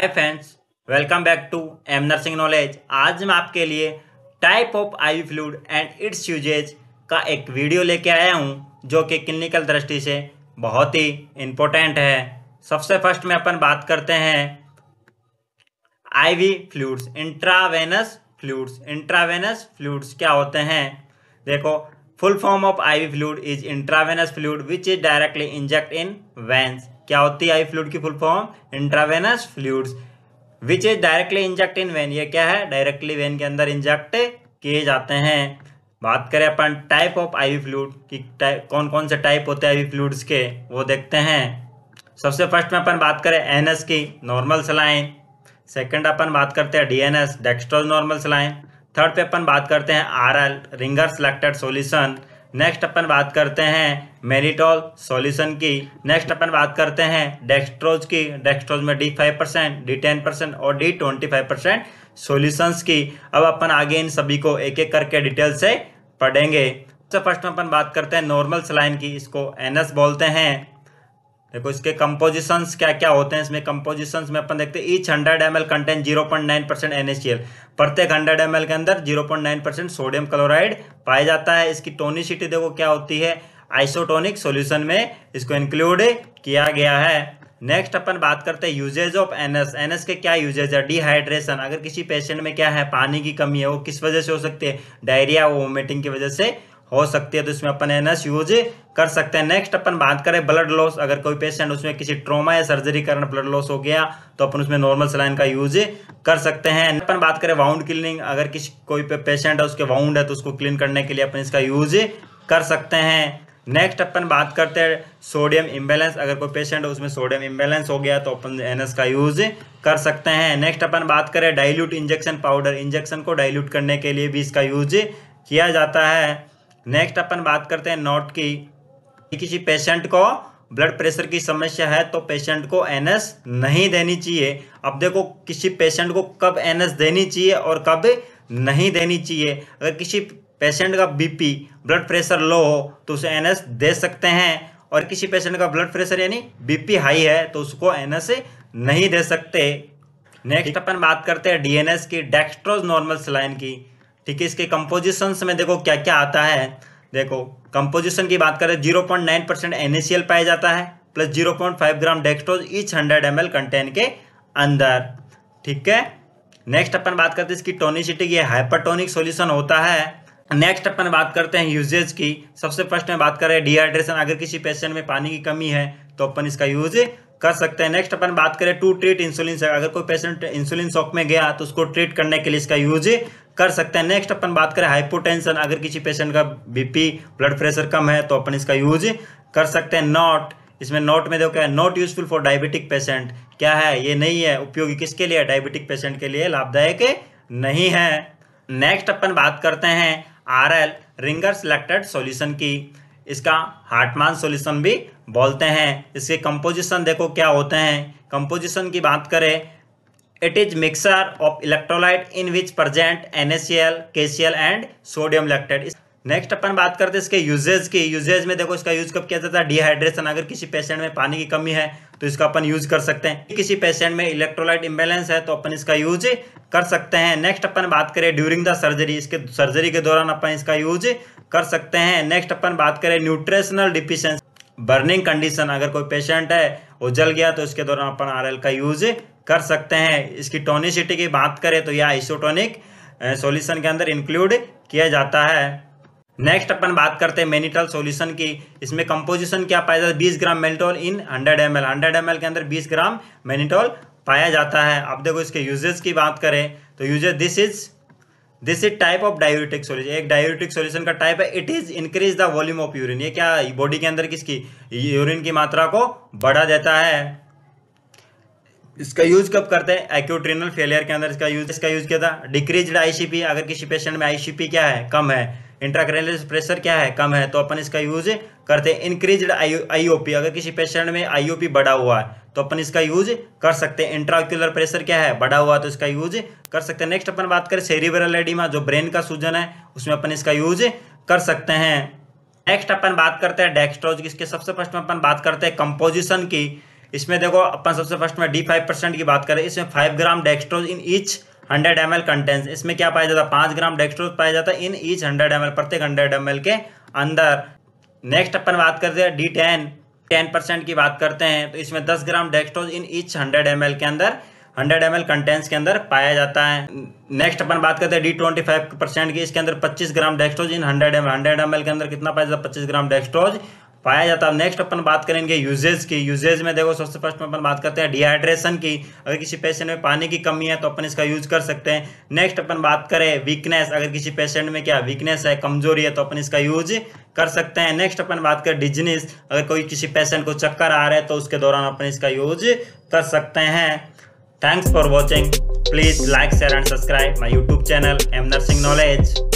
Hi friends welcome back to M nursing knowledge आज मैं आपके लिए type of I fluid and its uses का एक वीडियो लेके आया हूँ जो कि क्लिनिकल दृष्टि से बहुत ही इम्पोर्टेंट है सबसे फर्स्ट में अपन बात करते हैं IV fluids intravenous fluids intravenous fluids क्या होते हैं देखो full form of IV fluid is intravenous fluid which is directly inject in veins क्या होती है आई फ्लूड की full form intravenous fluids which is directly inject in vein ये क्या है डायरेक्टली वेन के अंदर इंजेक्ट किए जाते हैं बात करें अपन टाइप ऑफ आई फ्लूड की कौन कौन से टाइप होते हैं आई फ्लूड्स के वो देखते हैं सबसे फर्स्ट में अपन बात करें एन एस की नॉर्मल सलाइन सेकंड अपन बात करते हैं DNS dextrose normal saline third पे अपन बात करते हैं R L ringer selected solution next अपन बात करते हैं मेनिटॉल सॉल्यूशन की नेक्स्ट अपन बात करते हैं डेक्स्ट्रोज की डेक्स्ट्रोज में D five percent D ten percent और D twenty five percent solutions की अब अपन आगे इन सभी को एक एक करके डिटेल से पढ़ेंगे तो फर्स्ट में अपन बात करते हैं नॉर्मल सलाइन की इसको एनएस बोलते हैं देखो इसके कंपोजिशंस क्या क्या होते हैं इसमें कंपोजिशन में अपन देखते हैं each hundred M L content zero point nine percent N प्रत्येक हंड्रेड एम के अंदर zero point nine percent sodium chloride पाया जाता है इसकी टोनिसिटी देखो क्या होती है आइसोटोनिक सोल्यूशन में इसको इंक्लूड किया गया है नेक्स्ट अपन बात करते हैं यूजेज ऑफ एनएस एनएस के क्या यूजेज है डिहाइड्रेशन अगर किसी पेशेंट में क्या है पानी की कमी है वो किस वजह से हो सकती है डायरिया वोमिटिंग की वजह से हो सकती है तो इसमें अपन एन यूज कर सकते हैं नेक्स्ट अपन बात करें ब्लड लॉस अगर कोई पेशेंट उसमें किसी ट्रोमा या सर्जरी कारण ब्लड लॉस हो गया तो अपन उसमें नॉर्मल सलाइन का यूज कर सकते हैं अपन बात करें वाउंड क्लीनिंग अगर किसी कोई पेशेंट है उसके वाउंड है तो उसको क्लीन करने के लिए अपन इसका यूज कर सकते हैं नेक्स्ट अपन बात करते हैं सोडियम इम्बेलेंस अगर कोई पेशेंट है उसमें सोडियम इम्बेलेंस हो गया तो अपन एनएस का यूज कर सकते हैं नेक्स्ट अपन बात करें डाइल्यूट इंजेक्शन पाउडर इंजेक्शन को डाइल्यूट करने के लिए भी इसका यूज किया जाता है नेक्स्ट अपन बात करते हैं नोट की कि किसी पेशेंट को ब्लड प्रेशर की समस्या है तो पेशेंट को एनएस नहीं देनी चाहिए अब देखो किसी पेशेंट को कब एनएस देनी चाहिए और कब नहीं देनी चाहिए अगर किसी पेशेंट का बीपी ब्लड प्रेशर लो हो तो उसे एनएस दे सकते हैं और किसी पेशेंट का ब्लड प्रेशर यानी बीपी हाई है तो उसको एनएस नहीं दे सकते नेक्स्ट अपन बात करते हैं डीएनएस की डेक्स्ट्रोज नॉर्मल सिलाइन की ठीक है इसके कंपोजिशन में देखो क्या क्या आता है देखो कंपोजिशन की बात करें zero point nine percent NaCl पाया जाता है plus zero point five gram dextrose each hundred M content के अंदर ठीक है नेक्स्ट अपन बात करते हैं इसकी टोनिसिटी ये हाइपरटोनिक सॉल्यूशन होता है नेक्स्ट अपन बात करते हैं यूजेज की सबसे फर्स्ट में बात करें डिहाइड्रेशन अगर किसी पेशेंट में पानी की कमी है तो अपन इसका यूज कर सकते हैं नेक्स्ट अपन बात करें टू ट्रीट इंसुलिन अगर कोई पेशेंट इंसुलिन शॉक में गया तो उसको ट्रीट करने के लिए इसका यूज कर सकते हैं नेक्स्ट अपन बात करें हाइपोटेंशन अगर किसी पेशेंट का बीपी ब्लड प्रेशर कम है तो अपन इसका यूज कर सकते हैं नॉट इसमें नॉट में देखो क्या है not useful for diabetic patient क्या है ये नहीं है उपयोगी किसके लिए डायबिटिक पेशेंट के लिए लाभदायक नहीं है नेक्स्ट अपन बात करते हैं R L ringer selected solution की इसका हार्टमान सोल्यूशन भी बोलते हैं इसके कंपोजिशन देखो क्या होते हैं कंपोजिशन की बात करें It is mixture of electrolyte in which present NaCl, KCl and sodium lactate. Next अपन बात करते हैं इसके यूजेज की यूजेज में देखो इसका यूज कब किया जाता है डिहाइड्रेशन अगर किसी पेशेंट में पानी की कमी है तो इसका अपन यूज कर सकते हैं किसी पेशेंट में इलेक्ट्रोलाइट इम्बेलेंस है तो अपन इसका यूज कर सकते हैं नेक्स्ट अपन बात करें ड्यूरिंग द सर्जरी इसके सर्जरी के दौरान अपन इसका यूज कर सकते हैं नेक्स्ट अपन बात करें न्यूट्रिशनल डिफिशेंसी बर्निंग कंडीशन अगर कोई पेशेंट है वो जल गया तो इसके दौरान अपन आर का यूज कर सकते हैं इसकी टोनिसिटी की बात करें तो यह आइसोटोनिक सॉल्यूशन के अंदर इंक्लूड किया जाता है नेक्स्ट अपन बात करते हैं मेनिटल सॉल्यूशन की इसमें कंपोजिशन क्या पाया जाता है बीस gram mannitol in 100 M L hundred M के अंदर 20 ग्राम मेनिटोल पाया जाता है अब देखो इसके यूजेस की बात करें तो uses this is this is type of diuretic solution एक डायोरेटिक सोल्यूशन का टाइप है it is increase the volume of urine ये क्या बॉडी के अंदर किसकी यूरिन की मात्रा को बढ़ा देता है इसका यूज कब करते हैं एक्यूट्रीनल फेलियर के अंदर इसका यूज इसका यूज किया था डिक्रीज आईसीपी अगर किसी पेशेंट में आईसीपी क्या है कम है इंट्राक्रेनल प्रेशर क्या है कम है तो अपन इसका यूज करते हैं इंक्रीज आईओपी अगर किसी पेशेंट में आईओपी बढ़ा हुआ है तो अपन इसका यूज कर सकते हैं इंट्राक्यूलर प्रेशर क्या है बढ़ा हुआ तो इसका यूज कर सकते हैं नेक्स्ट अपन बात करें सेरिब्रल एडिमा जो ब्रेन का सूजन है उसमें अपन इसका यूज कर सकते हैं नेक्स्ट अपन बात करते हैं डेक्स्ट्रोज इसके सबसे फर्स्ट में अपन बात करते हैं कंपोजिशन की इसमें देखो अपन सबसे फर्स्ट में डी फाइव परसेंट की बात करें इसमें five gram dextrose in each hundred M L contents इसमें क्या पाया जाता है पांच ग्राम डेक्स्ट्रोज पाया जाता है in each hundred M L प्रत्येक हंड्रेड एम एल के अंदर नेक्स्ट अपन बात करते हैं डी टेन टेन परसेंट की बात करते हैं तो इसमें दस gram dextrose in each hundred M L के अंदर हंड्रेड एम एल कंटेंट्स के अंदर पाया जाता है नेक्स्ट अपन बात करते हैं डी ट्वेंटी फाइव परसेंट की इसके अंदर पच्चीस gram dextrose in hundred M hundred M L के अंदर कितना पाया जाता है पच्चीस ग्राम डेक्स्ट्रोज पाया जाता है नेक्स्ट अपन बात करें इनके यूजेज की यूजेज में देखो सबसे फर्स्ट में अपन बात करते हैं डिहाइड्रेशन की अगर किसी पेशेंट में पानी की कमी है तो अपन इसका यूज कर सकते हैं नेक्स्ट अपन बात करें वीकनेस अगर किसी पेशेंट में क्या वीकनेस है कमजोरी है तो अपन इसका यूज कर सकते हैं नेक्स्ट अपन बात करें डिजनेस अगर कोई किसी पेशेंट को चक्कर आ रहा है तो उसके दौरान अपन इसका यूज कर सकते हैं thanks for watching please like share and subscribe my YouTube channel M nursing knowledge